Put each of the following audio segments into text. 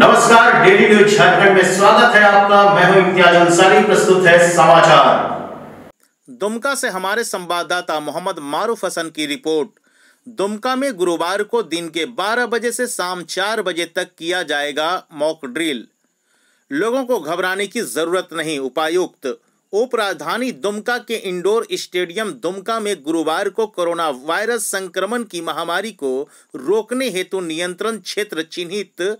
नमस्कार daily news Jharkhand में स्वागत है आपका मैं हूं इम्तियाज अंसारी प्रस्तुत है समाचार दुमका से हमारे संवाददाता मोहम्मद मारूफ हसन की रिपोर्ट दुमका में गुरुवार को दिन के 12 बजे से शाम 4 बजे तक किया जाएगा मॉक ड्रिल लोगों को घबराने की जरूरत नहीं उपायुक्त उप राजधानी दुमका के इंडोर स्टेडियम दुमका में गुरुवार को कोरोना वायरस संक्रमण की महामारी को रोकने हेतु नियंत्रण क्षेत्र चिन्हित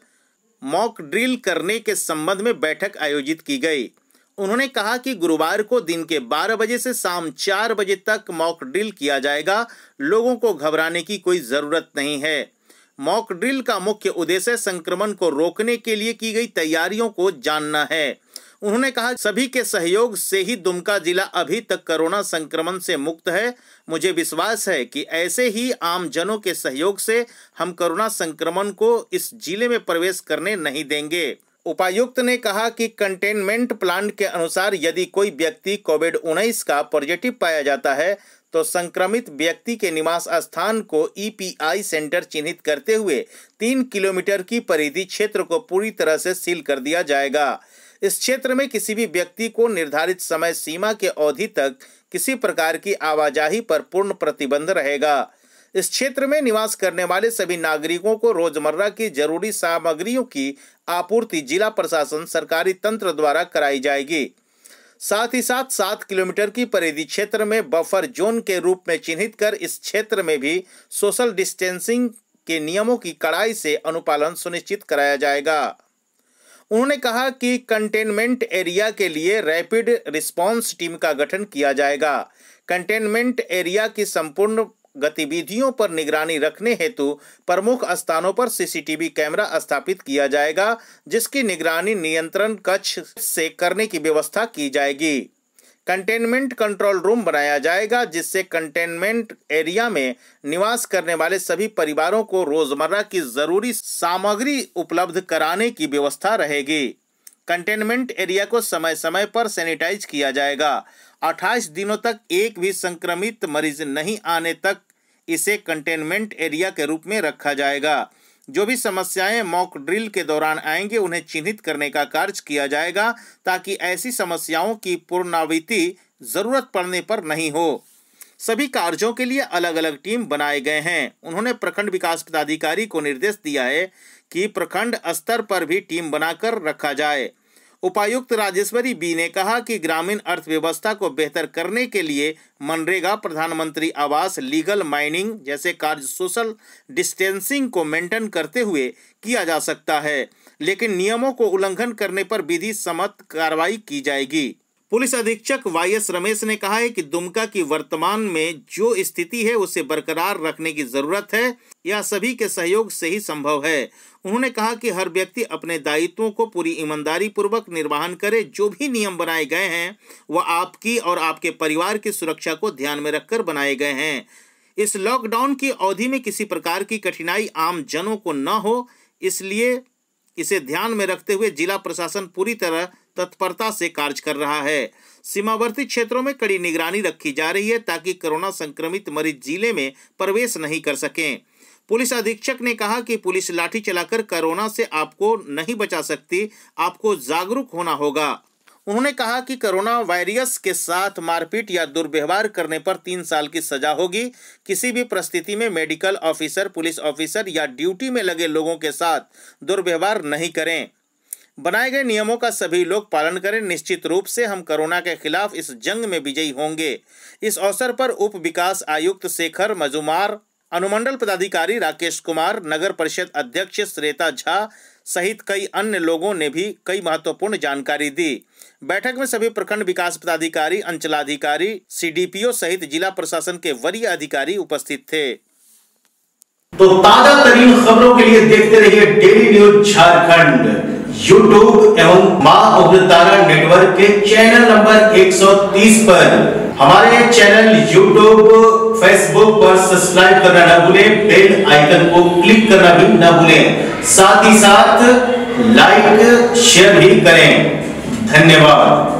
मॉक ड्रिल करने के संबंध में बैठक आयोजित की गई उन्होंने कहा कि गुरुवार को दिन के 12 बजे से शाम 4 बजे तक मॉक ड्रिल किया जाएगा लोगों को घबराने की कोई ज़रूरत नहीं है मॉक ड्रिल का मुख्य उद्देश्य संक्रमण को रोकने के लिए की गई तैयारियों को जानना है उन्होंने कहा सभी के सहयोग से ही दुमका जिला अभी तक कोरोना संक्रमण से मुक्त है मुझे विश्वास है कि ऐसे ही आमजनों के सहयोग से हम कोरोना संक्रमण को इस जिले में प्रवेश करने नहीं देंगे उपायुक्त ने कहा कि कंटेनमेंट प्लान के अनुसार यदि कोई व्यक्ति कोविड उन्नीस का पॉजिटिव पाया जाता है तो संक्रमित व्यक्ति के निवास स्थान को ईपीआई सेंटर चिन्हित करते हुए तीन किलोमीटर की परिधि क्षेत्र को पूरी तरह से सील कर दिया जाएगा इस क्षेत्र में किसी भी व्यक्ति को निर्धारित समय सीमा के अवधि तक किसी प्रकार की आवाजाही पर पूर्ण प्रतिबंध रहेगा इस क्षेत्र में निवास करने वाले सभी नागरिकों को रोजमर्रा की जरूरी सामग्रियों की आपूर्ति जिला प्रशासन सरकारी तंत्र द्वारा कराई जाएगी साथ ही साथ सात किलोमीटर की परिधि क्षेत्र में बफर जोन के रूप में चिन्हित कर इस क्षेत्र में भी सोशल डिस्टेंसिंग के नियमों की कड़ाई से अनुपालन सुनिश्चित कराया जाएगा उन्होंने कहा कि कंटेनमेंट एरिया के लिए रैपिड रिस्पांस टीम का गठन किया जाएगा कंटेनमेंट एरिया की संपूर्ण गतिविधियों पर निगरानी रखने हेतु प्रमुख स्थानों पर सीसीटीवी कैमरा स्थापित किया जाएगा जिसकी निगरानी नियंत्रण कक्ष से करने की व्यवस्था की जाएगी कंटेनमेंट कंट्रोल रूम बनाया जाएगा जिससे कंटेनमेंट एरिया में निवास करने वाले सभी परिवारों को रोजमर्रा की जरूरी सामग्री उपलब्ध कराने की व्यवस्था रहेगी कंटेनमेंट एरिया को समय समय पर सैनिटाइज किया जाएगा 28 दिनों तक एक भी संक्रमित मरीज नहीं आने तक इसे कंटेनमेंट एरिया के रूप में रखा जाएगा जो भी समस्याएं मॉक ड्रिल के दौरान आएंगे उन्हें चिन्हित करने का कार्य किया जाएगा ताकि ऐसी समस्याओं की पुनरावृत्ति जरूरत पड़ने पर नहीं हो सभी कार्यों के लिए अलग अलग टीम बनाए गए हैं उन्होंने प्रखंड विकास पदाधिकारी को निर्देश दिया है कि प्रखंड स्तर पर भी टीम बनाकर रखा जाए उपायुक्त राजेश्वरी बी ने कहा कि ग्रामीण अर्थव्यवस्था को बेहतर करने के लिए मनरेगा प्रधानमंत्री आवास लीगल माइनिंग जैसे कार्य सोशल डिस्टेंसिंग को मेंटेन करते हुए किया जा सकता है लेकिन नियमों को उल्लंघन करने पर विधि सम्मत कार्रवाई की जाएगी पुलिस अधीक्षक वाई एस रमेश ने कहा है कि दुमका की वर्तमान में जो स्थिति है उसे बरकरार रखने की जरूरत है यह सभी के सहयोग से ही संभव है उन्होंने कहा कि हर व्यक्ति अपने दायित्वों को पूरी ईमानदारी पूर्वक निर्वहन करे जो भी नियम बनाए गए हैं वह आपकी और आपके परिवार की सुरक्षा को ध्यान में रखकर बनाए गए हैं इस लॉकडाउन की अवधि में किसी प्रकार की कठिनाई आम जनों को न हो इसलिए इसे ध्यान में रखते हुए जिला प्रशासन पूरी तरह तत्परता से कार्य कर रहा है सीमावर्ती क्षेत्रों में कड़ी निगरानी रखी जा रही है ताकि कोरोना संक्रमित मरीज जिले में प्रवेश नहीं कर सकें पुलिस अधीक्षक ने कहा कि पुलिस लाठी चलाकर कोरोना से आपको नहीं बचा सकती आपको जागरूक होना होगा उन्होंने कहा कि कोरोना वायरस के साथ मारपीट या दुर्व्यवहार करने पर तीन साल की सजा होगी किसी भी परिस्थिति में मेडिकल ऑफिसर पुलिस ऑफिसर या ड्यूटी में लगे लोगों के साथ दुर्व्यवहार नहीं करें बनाए गए नियमों का सभी लोग पालन करें निश्चित रूप से हम कोरोना के खिलाफ इस जंग में विजयी होंगे इस अवसर पर उप विकास आयुक्त शेखर मजुमार अनुमंडल पदाधिकारी राकेश कुमार नगर परिषद अध्यक्ष श्रेता झा सहित कई अन्य लोगों ने भी कई महत्वपूर्ण जानकारी दी बैठक में सभी प्रखंड विकास पदाधिकारी अंचलाधिकारी सीडीपीओ सहित जिला प्रशासन के वरीय अधिकारी उपस्थित थे तो ताजा तरीन खबरों के लिए देखते रहिए डेली न्यूज झारखंड यूट्यूब एवं माँ उग्रतारा नेटवर्क के चैनल नंबर 130 पर हमारे चैनल यूट्यूब फेसबुक पर सब्सक्राइब करना ना भूलें बेल आइकन को क्लिक करना भी ना भूलें साथ ही साथ लाइक शेयर भी करें धन्यवाद